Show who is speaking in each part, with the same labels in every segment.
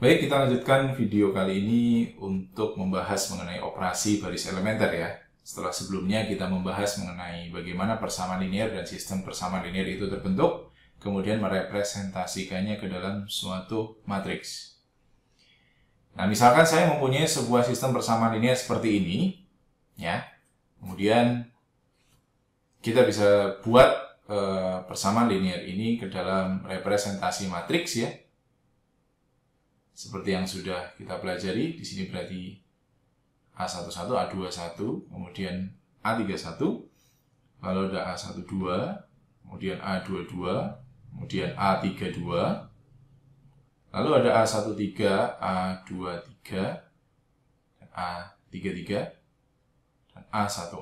Speaker 1: Baik, kita lanjutkan video kali ini untuk membahas mengenai operasi baris elementer ya. Setelah sebelumnya kita membahas mengenai bagaimana persamaan linear dan sistem persamaan linear itu terbentuk, kemudian merepresentasikannya ke dalam suatu matriks. Nah, misalkan saya mempunyai sebuah sistem persamaan linear seperti ini, ya. Kemudian kita bisa buat eh, persamaan linear ini ke dalam representasi matriks ya seperti yang sudah kita pelajari di sini berarti A11, A21, kemudian A31, lalu ada A12, kemudian A22, kemudian A32, lalu ada A13, A23, dan A33, dan A14,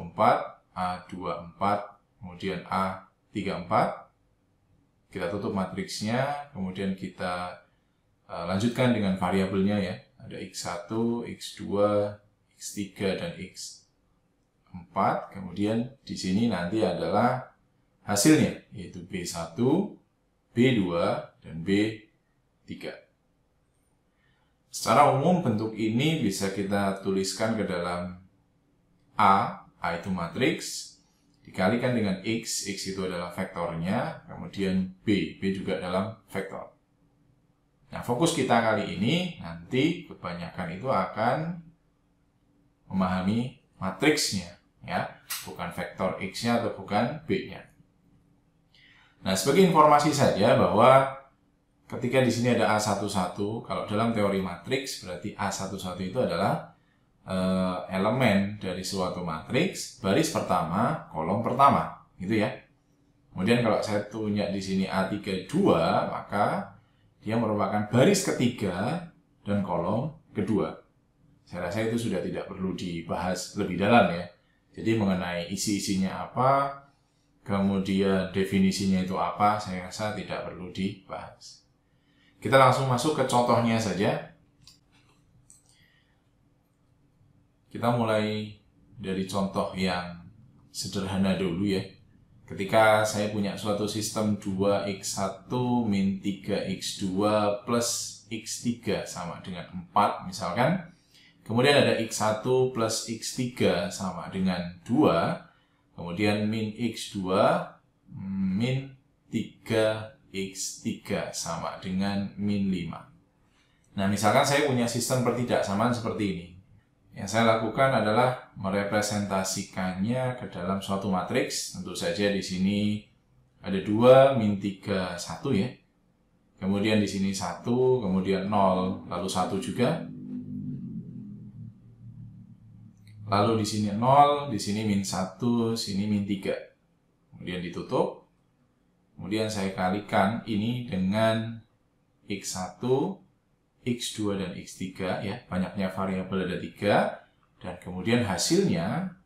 Speaker 1: A24, kemudian A34. Kita tutup matriksnya, kemudian kita Eh, lanjutkan dengan variabelnya ya. Ada X1, X2, X3, dan X4. Kemudian di sini nanti adalah hasilnya, yaitu B1, B2, dan B3. Secara umum bentuk ini bisa kita tuliskan ke dalam A, A itu matriks, dikalikan dengan X, X itu adalah vektornya, kemudian B, B juga dalam vektor. Nah, fokus kita kali ini nanti kebanyakan itu akan memahami matriksnya, ya, bukan vektor x-nya atau bukan b-nya. Nah, sebagai informasi saja bahwa ketika di sini ada A11, kalau dalam teori matriks berarti A11 itu adalah uh, elemen dari suatu matriks baris pertama, kolom pertama, gitu ya. Kemudian kalau saya tunjuk di sini A32, maka dia merupakan baris ketiga dan kolom kedua. Saya rasa itu sudah tidak perlu dibahas lebih dalam ya. Jadi mengenai isi-isinya apa, kemudian definisinya itu apa, saya rasa tidak perlu dibahas. Kita langsung masuk ke contohnya saja. Kita mulai dari contoh yang sederhana dulu ya ketika saya punya suatu sistem 2x1 min 3x2 plus x3 sama dengan 4 misalkan, kemudian ada x1 plus x3 sama dengan 2, kemudian min x2 min 3x3 sama dengan min 5. Nah, misalkan saya punya sistem pertidaksamaan seperti ini. Yang saya lakukan adalah merepresentasikannya ke dalam suatu matriks. Tentu saja di sini ada 2, min 3, 1 ya. Kemudian di sini 1, kemudian 0, lalu 1 juga. Lalu di sini 0, di sini min 1, sini min 3. Kemudian ditutup. Kemudian saya kalikan ini dengan X1 X2 dan X3 ya, banyaknya variabel ada 3 dan kemudian hasilnya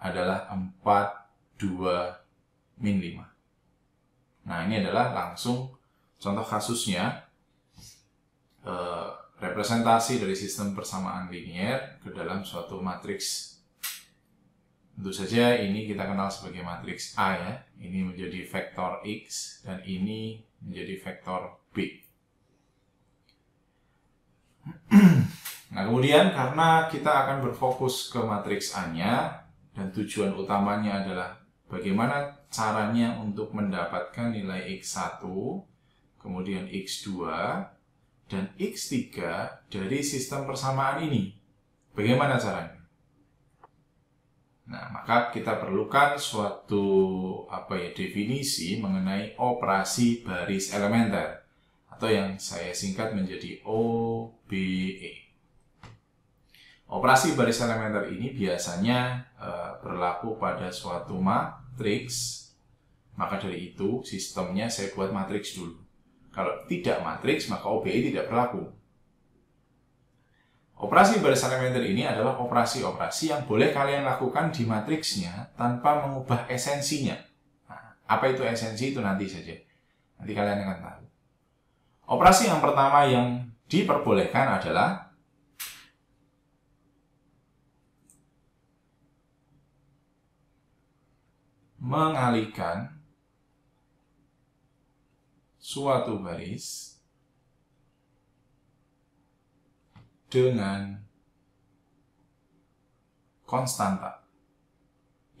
Speaker 1: adalah 4 2 min 5. Nah, ini adalah langsung contoh kasusnya e, representasi dari sistem persamaan linier ke dalam suatu matriks. Tentu saja ini kita kenal sebagai matriks A ya. Ini menjadi vektor X dan ini menjadi vektor B nah kemudian karena kita akan berfokus ke matriks A-nya dan tujuan utamanya adalah bagaimana caranya untuk mendapatkan nilai X1, kemudian X2, dan X3 dari sistem persamaan ini. Bagaimana caranya? Nah, maka kita perlukan suatu apa ya definisi mengenai operasi baris elementer atau yang saya singkat menjadi OBE. Operasi baris elementer ini biasanya eh, berlaku pada suatu matriks. Maka dari itu sistemnya saya buat matriks dulu. Kalau tidak matriks maka OBE tidak berlaku. Operasi baris elementer ini adalah operasi-operasi yang boleh kalian lakukan di matriksnya tanpa mengubah esensinya. Nah, apa itu esensi itu nanti saja. Nanti kalian akan tahu. Operasi yang pertama yang diperbolehkan adalah mengalihkan suatu baris dengan konstanta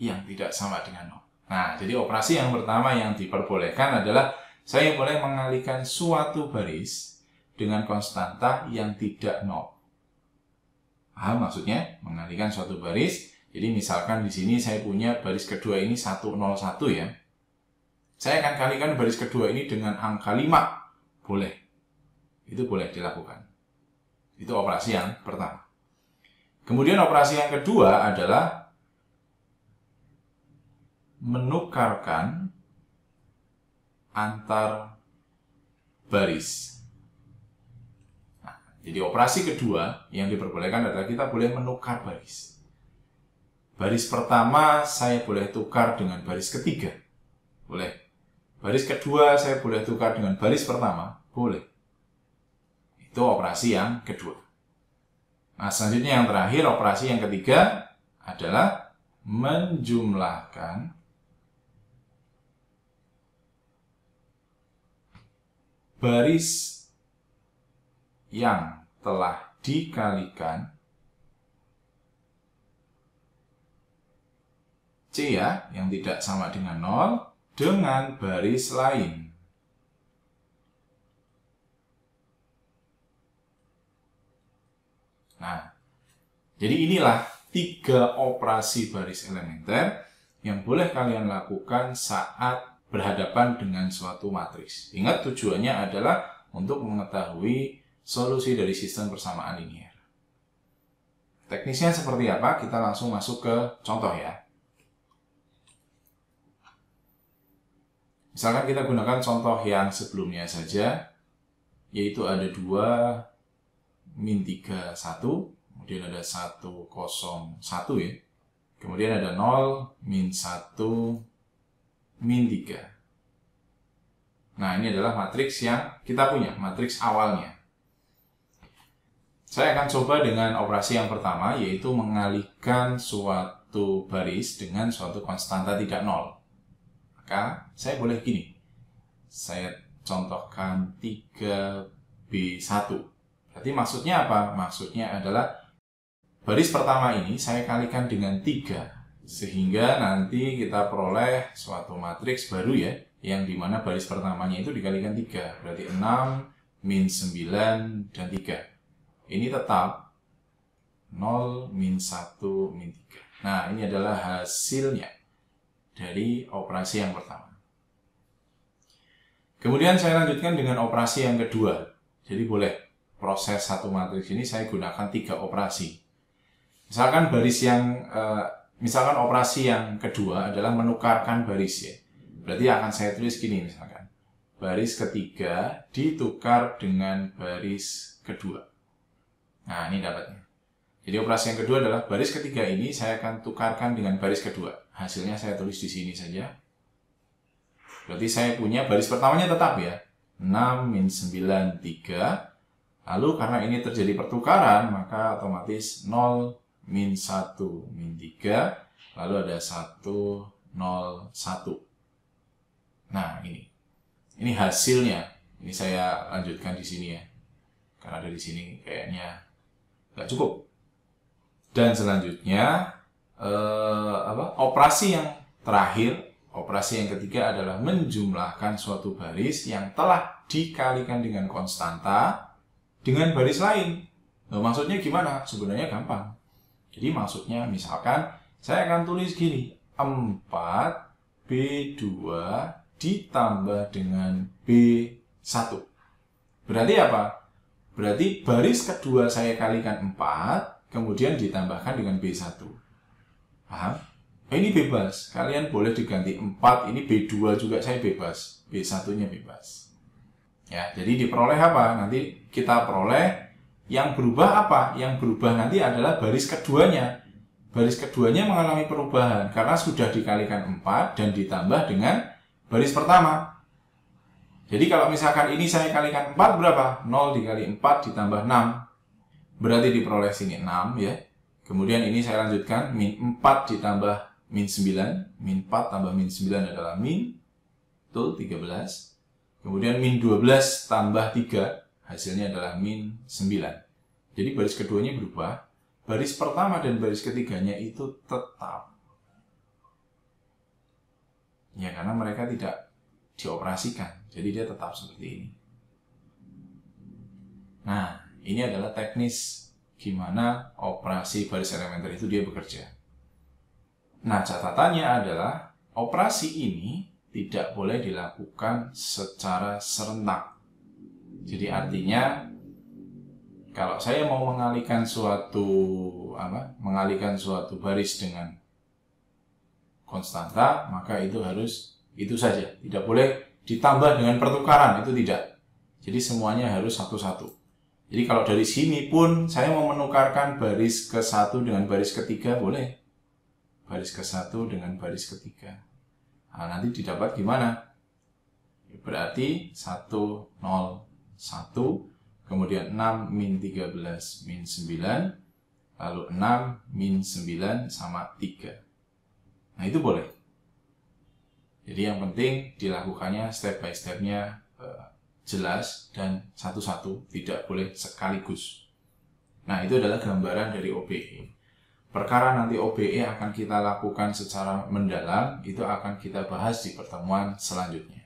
Speaker 1: yang tidak sama dengan nol. Nah, jadi operasi yang pertama yang diperbolehkan adalah saya boleh mengalihkan suatu baris dengan konstanta yang tidak nol. Ah, maksudnya? Mengalihkan suatu baris. Jadi misalkan di sini saya punya baris kedua ini 101 ya. Saya akan kalikan baris kedua ini dengan angka 5. Boleh. Itu boleh dilakukan. Itu operasi yang pertama. Kemudian operasi yang kedua adalah menukarkan antar baris. Nah, jadi operasi kedua yang diperbolehkan adalah kita boleh menukar baris. Baris pertama saya boleh tukar dengan baris ketiga. Boleh. Baris kedua saya boleh tukar dengan baris pertama. Boleh. Itu operasi yang kedua. Nah, selanjutnya yang terakhir, operasi yang ketiga adalah menjumlahkan baris yang telah dikalikan C ya, yang tidak sama dengan 0 dengan baris lain. Nah, jadi inilah tiga operasi baris elementer yang boleh kalian lakukan saat berhadapan dengan suatu matriks. Ingat tujuannya adalah untuk mengetahui solusi dari sistem persamaan linier. Teknisnya seperti apa? Kita langsung masuk ke contoh ya. Misalkan kita gunakan contoh yang sebelumnya saja, yaitu ada 2 min 3, 1, kemudian ada 1, 0, 1 ya, kemudian ada 0, min 1, min 3. Nah, ini adalah matriks yang kita punya, matriks awalnya. Saya akan coba dengan operasi yang pertama, yaitu mengalihkan suatu baris dengan suatu konstanta tidak nol. Maka, saya boleh gini. Saya contohkan 3B1. Berarti maksudnya apa? Maksudnya adalah baris pertama ini saya kalikan dengan 3 sehingga nanti kita peroleh suatu matriks baru ya yang dimana baris pertamanya itu dikalikan 3 berarti 6 min 9 dan 3 ini tetap 0 min 1 min 3 nah ini adalah hasilnya dari operasi yang pertama kemudian saya lanjutkan dengan operasi yang kedua jadi boleh proses satu matriks ini saya gunakan tiga operasi misalkan baris yang eh, misalkan operasi yang kedua adalah menukarkan baris ya. Berarti akan saya tulis gini misalkan. Baris ketiga ditukar dengan baris kedua. Nah, ini dapatnya. Jadi operasi yang kedua adalah baris ketiga ini saya akan tukarkan dengan baris kedua. Hasilnya saya tulis di sini saja. Berarti saya punya baris pertamanya tetap ya. 6 min 9, 3. Lalu karena ini terjadi pertukaran, maka otomatis 0, min 1, min 3, lalu ada 1, 0, 1. Nah, ini. Ini hasilnya. Ini saya lanjutkan di sini ya. Karena ada di sini kayaknya nggak cukup. Dan selanjutnya, eh, apa operasi yang terakhir, operasi yang ketiga adalah menjumlahkan suatu baris yang telah dikalikan dengan konstanta dengan baris lain. Nah, maksudnya gimana? Sebenarnya gampang jadi maksudnya misalkan saya akan tulis gini, 4 B2 ditambah dengan B1. Berarti apa? Berarti baris kedua saya kalikan 4, kemudian ditambahkan dengan B1. Paham? Oh, ini bebas, kalian boleh diganti 4, ini B2 juga saya bebas, B1-nya bebas. Ya, jadi diperoleh apa? Nanti kita peroleh yang berubah apa? Yang berubah nanti adalah baris keduanya. Baris keduanya mengalami perubahan karena sudah dikalikan 4 dan ditambah dengan baris pertama. Jadi kalau misalkan ini saya kalikan 4 berapa? 0 dikali 4 ditambah 6. Berarti diperoleh sini 6 ya. Kemudian ini saya lanjutkan min 4 ditambah min 9. Min 4 tambah min 9 adalah min. Betul, 13. Kemudian min 12 tambah 3 hasilnya adalah min 9. Jadi baris keduanya berubah, baris pertama dan baris ketiganya itu tetap. Ya karena mereka tidak dioperasikan, jadi dia tetap seperti ini. Nah, ini adalah teknis gimana operasi baris elementer itu dia bekerja. Nah, catatannya adalah operasi ini tidak boleh dilakukan secara serentak jadi artinya kalau saya mau mengalihkan suatu apa? Mengalihkan suatu baris dengan konstanta, maka itu harus itu saja. Tidak boleh ditambah dengan pertukaran, itu tidak. Jadi semuanya harus satu-satu. Jadi kalau dari sini pun saya mau menukarkan baris ke satu dengan baris ketiga boleh. Baris ke satu dengan baris ketiga. Nah, nanti didapat gimana? Berarti 1, 0, 1, kemudian 6 min 13 min 9, lalu 6 min 9 sama 3. Nah itu boleh. Jadi yang penting dilakukannya step by stepnya eh, jelas dan satu-satu, tidak boleh sekaligus. Nah itu adalah gambaran dari OBE. Perkara nanti OBE akan kita lakukan secara mendalam, itu akan kita bahas di pertemuan selanjutnya.